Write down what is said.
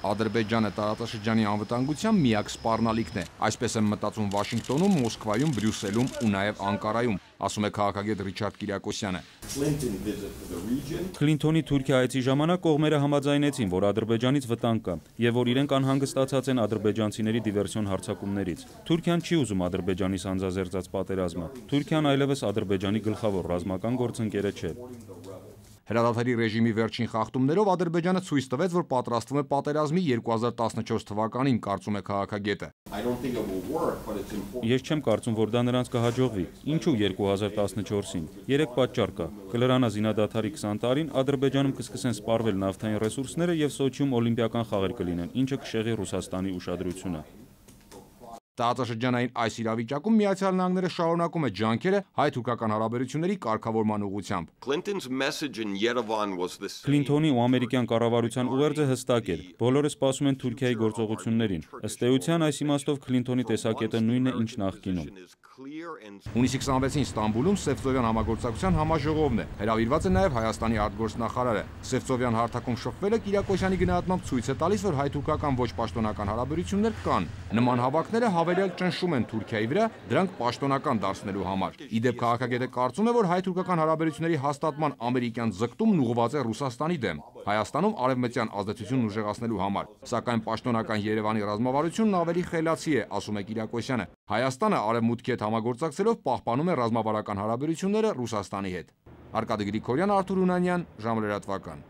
Ադրբեջանը տարածաշրջանի անվտանգության միակ սպառնալիքն է։ Այսպես են մտածում Վաշինգտոնում, Մոսկվայում, Բրյուսելում ու նաև Անկարայում, ասում է քաղաքագետ Ռիչարդ Կիրակոսյանը։ Քլինթոնի Թուրքիա այցի ժամանակ կողմերը համաձայնեցին, որ Ադրբեջանից վտանգ կա եւ որ իրենք անհանգստացած են ադրբեջանցիների դիվերսիոն հարձակումներից։ Թուրքիան չի ուզում Ադրբեջանի սանձազերծած պատերազմը։ Թուրքիան այլևս Ադրբեջանի գլխավոր ռազմական գործընկերը չէ։ Հրադադարի ռեժիմի վերջին խախտումներով Ադրբեջանը ցույց տվեց, որ պատրաստվում է պատերազմի 2014 թվականին, կարծում է քաղաքագետը։ Ես չեմ կարծում, որ դա նրանց կհաջողվի։ Ինչու 2014-ին։ Երեք պատճառ կա։ Կլրանա զինադադարի 20 տարին Ադրբեջանում կսկսեն սպառվել նավթային ռեսուրսները եւ Սոչիում օլիմպիական խաղեր կլինեն, ինչը կշեղի Ռուսաստանի ուշադրությունը։ Տարածաշրջանային այս իրավիճակում Միացյալ Նահանգները շարունակում է ջանքերը հայ-թուրքական հարաբերությունների կարգավորման ուղղությամբ։ Քլինթոնի ու ամերիկյան կառավարության ուղերձը հստակ էր։ Բոլորը սպասում են Թուրքիայի գործողություններին։ Ըստ էության այս իմաստով Քլինթոնի տեսակետը նույնն է, ինչ նախկինում։ Հունիսի 26-ին Ստամբուլում Սևծովյան համագործակցության համաժողովն է։ Հրավիրված է նաև Հայաստանի արտգործնախարարը։ Սևծովյան հարթակում շփվելը Կիրակոյանի գնահատմամբ ցույց է տալիս, որ հայ-թուրքական ոչ պաշտոնական հարաբերություններ կան։ Նման հավաքները հավելյալ ճնշում են Թուրքիայի վրա, դրանք պաշտոնական դարձնելու համար։ Իդեպ քաղաքագետը կարծում է, որ հայ-թուրքական հարաբերությունների հաստատման ամերիկյան ձգտումն ուղղված է Ռուսաստանի դեմ։ Հայաստանում արևմտյան ազդեցությունն ուժեղացնելու համար, սակայն պաշտոնական Երևանի ռազմավարությունն ավելի խելացի է, ասում է Կիրակոսյանը։ Հայաստանը արևմուտքի հետ համագործակցելով պահպանում է ռազմավարական հարաբերությունները Ռուսաստանի հետ։ Արկադի Գրիգորյան, Արթուր Հունանյան, ժամը լրատվական։